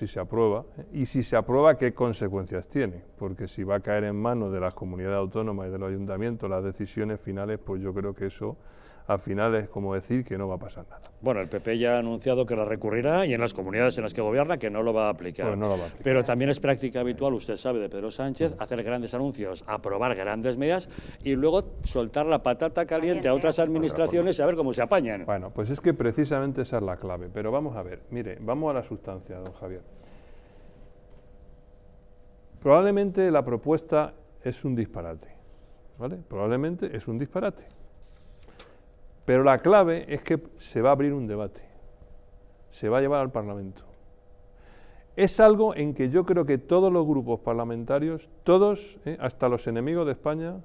si se aprueba, ¿eh? y si se aprueba, qué consecuencias tiene, porque si va a caer en manos de las comunidades autónomas y de los ayuntamientos las decisiones finales, pues yo creo que eso al final es como decir que no va a pasar nada. Bueno, el PP ya ha anunciado que la recurrirá y en las comunidades en las que gobierna que pues no lo va a aplicar. Pero también es práctica habitual, usted sabe, de Pedro Sánchez, hacer grandes anuncios, aprobar grandes medidas y luego soltar la patata caliente a otras administraciones y a ver cómo se apañan. Bueno, pues es que precisamente esa es la clave. Pero vamos a ver, mire, vamos a la sustancia, don Javier. Probablemente la propuesta es un disparate, ¿vale? Probablemente es un disparate. Pero la clave es que se va a abrir un debate, se va a llevar al Parlamento. Es algo en que yo creo que todos los grupos parlamentarios, todos, ¿eh? hasta los enemigos de España,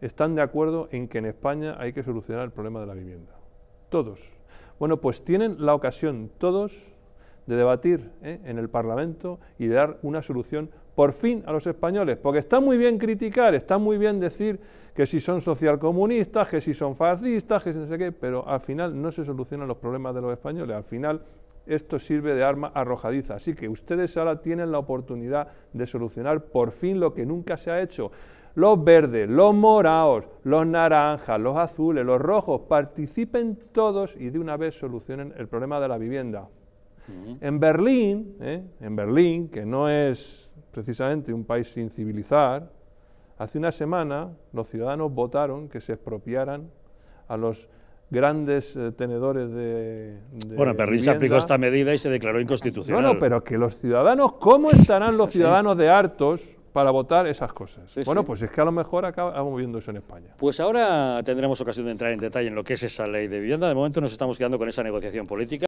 están de acuerdo en que en España hay que solucionar el problema de la vivienda. Todos. Bueno, pues tienen la ocasión todos de debatir ¿eh? en el Parlamento y de dar una solución por fin a los españoles, porque está muy bien criticar, está muy bien decir que si son socialcomunistas, que si son fascistas, que si no sé qué, pero al final no se solucionan los problemas de los españoles, al final esto sirve de arma arrojadiza. Así que ustedes ahora tienen la oportunidad de solucionar por fin lo que nunca se ha hecho. Los verdes, los moraos, los naranjas, los azules, los rojos, participen todos y de una vez solucionen el problema de la vivienda. En Berlín, ¿eh? en Berlín, que no es precisamente un país sin civilizar, hace una semana los ciudadanos votaron que se expropiaran a los grandes eh, tenedores de, de, Bueno, Berlín se aplicó esta medida y se declaró inconstitucional. No, pero que los ciudadanos, ¿cómo estarán los ciudadanos de hartos para votar esas cosas. bueno, pues es que a lo mejor acabamos viendo eso en España. Pues ahora tendremos ocasión de entrar en detalle en lo que es esa ley de vivienda. De momento nos estamos quedando con esa negociación política.